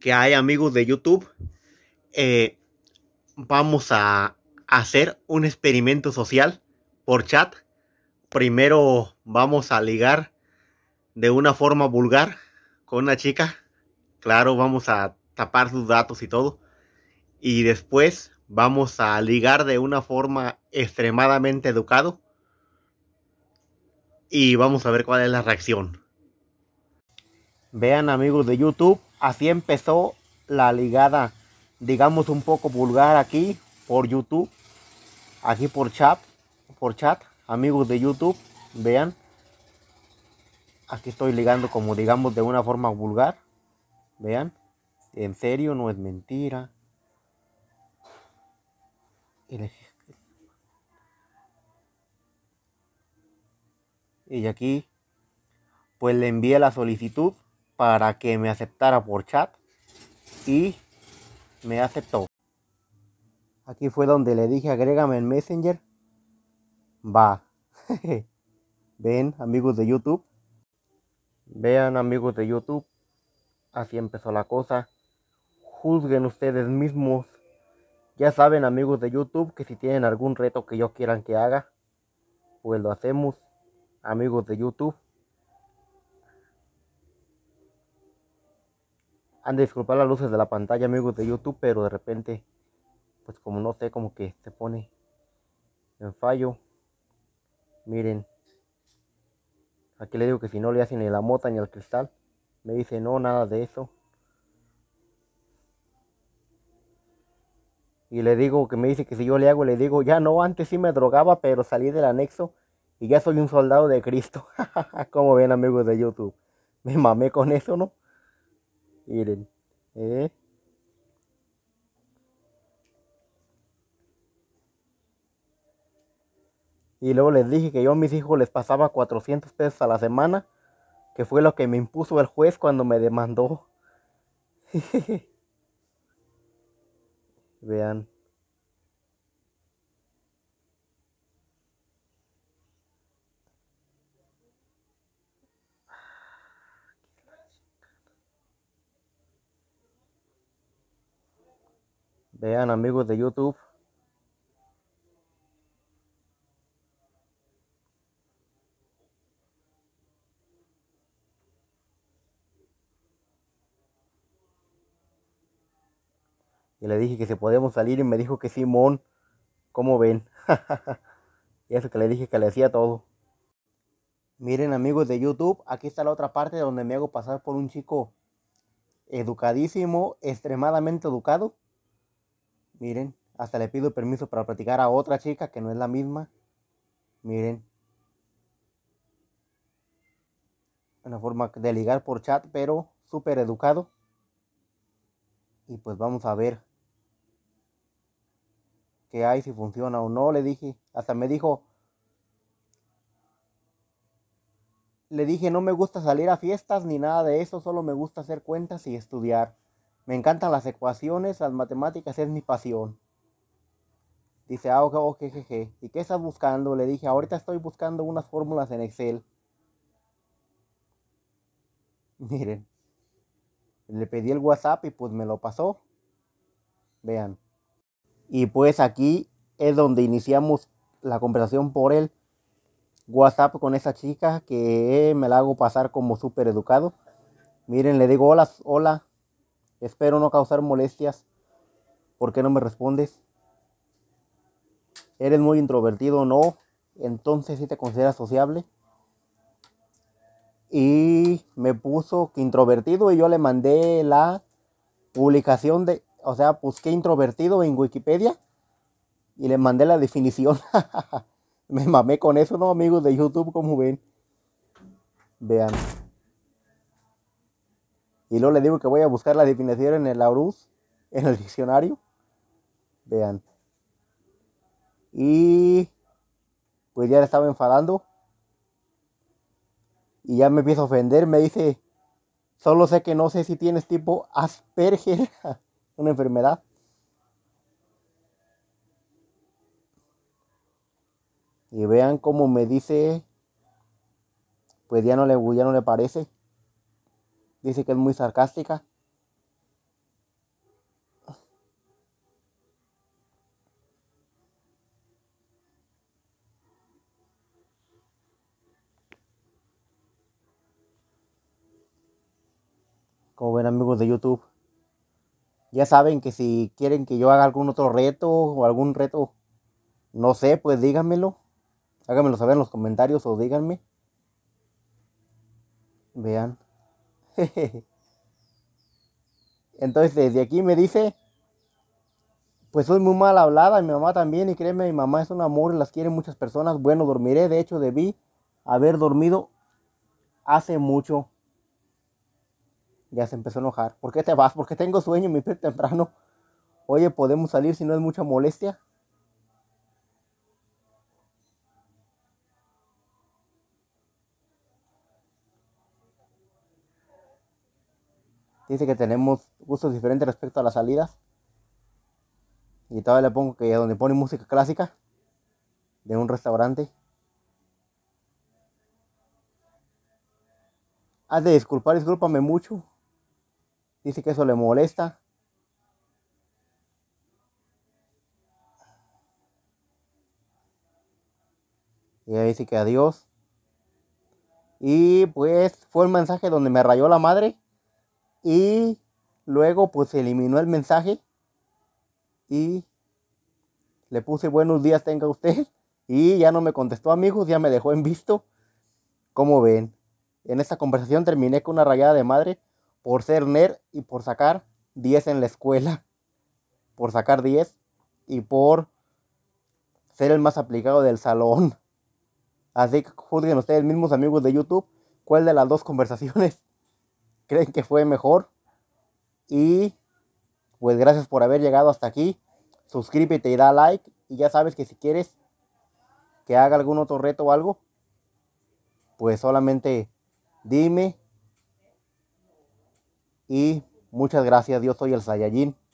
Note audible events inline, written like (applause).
que hay amigos de YouTube, eh, vamos a hacer un experimento social por chat. Primero vamos a ligar de una forma vulgar con una chica. Claro, vamos a tapar sus datos y todo. Y después vamos a ligar de una forma extremadamente educado. Y vamos a ver cuál es la reacción. Vean amigos de YouTube Así empezó la ligada, digamos un poco vulgar aquí por YouTube, aquí por chat, por chat, amigos de YouTube, vean. Aquí estoy ligando como digamos de una forma vulgar. Vean, en serio, no es mentira. Y aquí, pues le envié la solicitud para que me aceptara por chat y me aceptó. Aquí fue donde le dije agrégame en Messenger. Va. (laughs) Ven, amigos de YouTube. Vean, amigos de YouTube. Así empezó la cosa. Juzguen ustedes mismos. Ya saben, amigos de YouTube, que si tienen algún reto que yo quieran que haga, pues lo hacemos, amigos de YouTube. Han de disculpar las luces de la pantalla, amigos de YouTube, pero de repente, pues como no sé, como que se pone en fallo. Miren, aquí le digo que si no le hacen ni la mota ni el cristal, me dice no, nada de eso. Y le digo que me dice que si yo le hago, le digo, ya no, antes sí me drogaba, pero salí del anexo y ya soy un soldado de Cristo. (laughs) Como ven amigos de YouTube, me mamé con eso, ¿no? ¿eh? Y luego les dije que yo a mis hijos les pasaba 400 pesos a la semana, que fue lo que me impuso el juez cuando me demandó. (laughs) Vean. Vean amigos de YouTube. Y le dije que si podíamos salir y me dijo que Simón, ¿cómo ven? (laughs) y eso que le dije que le hacía todo. Miren amigos de YouTube, aquí está la otra parte donde me hago pasar por un chico educadísimo, extremadamente educado, Miren, hasta le pido permiso para platicar a otra chica que no es la misma. Miren. Una forma de ligar por chat, pero súper educado. Y pues vamos a ver qué hay, si funciona o no. Le dije, hasta me dijo, le dije, no me gusta salir a fiestas ni nada de eso, solo me gusta hacer cuentas y estudiar. Me encantan las ecuaciones, las matemáticas es mi pasión. Dice, ah, ok, ok, jeje. ¿Y qué estás buscando? Le dije, ahorita estoy buscando unas fórmulas en Excel. (laughs) Miren, le pedí el WhatsApp y pues me lo pasó. Vean. Y pues aquí es donde iniciamos la conversación por el WhatsApp con esa chica que eh, me la hago pasar como súper educado. Miren, le digo, hola, hola, Espero no causar molestias. ¿Por qué no me respondes? ¿Eres muy introvertido o no? Entonces si ¿sí te consideras sociable. Y me puso que introvertido y yo le mandé la publicación de, o sea, busqué introvertido en Wikipedia y le mandé la definición. (laughs) me mamé con eso, ¿no, amigos de YouTube? Como ven. Vean. Y luego le digo que voy a buscar la definición en el Aurus, en el diccionario. Vean. Y pues ya le estaba enfadando. Y ya me empieza a ofender. Me dice, solo sé que no sé si tienes tipo Asperger, (laughs) una enfermedad. Y vean cómo me dice, pues ya no le, ya no le parece. Dice que es muy sarcástica. Como ven amigos de YouTube, ya saben que si quieren que yo haga algún otro reto o algún reto, no sé, pues díganmelo. Háganmelo saber en los comentarios o díganme. Vean. (laughs) Entonces, desde aquí me dice, pues soy muy mal hablada, mi mamá también, y créeme, mi mamá es un amor, las quieren muchas personas. Bueno, dormiré, de hecho, debí haber dormido hace mucho. Ya se empezó a enojar. ¿Por qué te vas? Porque tengo sueño, mi temprano. Oye, ¿podemos salir si no es mucha molestia? Dice que tenemos gustos diferentes respecto a las salidas. Y todavía le pongo que donde pone música clásica de un restaurante. haz de disculpar, discúlpame mucho. Dice que eso le molesta. Y ahí dice que adiós. Y pues fue el mensaje donde me rayó la madre. Y luego pues eliminó el mensaje y le puse buenos días tenga usted (laughs) y ya no me contestó amigos, ya me dejó en visto. Como ven, en esta conversación terminé con una rayada de madre por ser nerd y por sacar 10 en la escuela. Por sacar 10 y por ser el más aplicado del salón. Así que juzguen ustedes mismos amigos de YouTube cuál de las dos conversaciones creen que fue mejor. Y pues gracias por haber llegado hasta aquí. Suscríbete y da like. Y ya sabes que si quieres que haga algún otro reto o algo, pues solamente dime. Y muchas gracias. Yo soy el Saiyajin.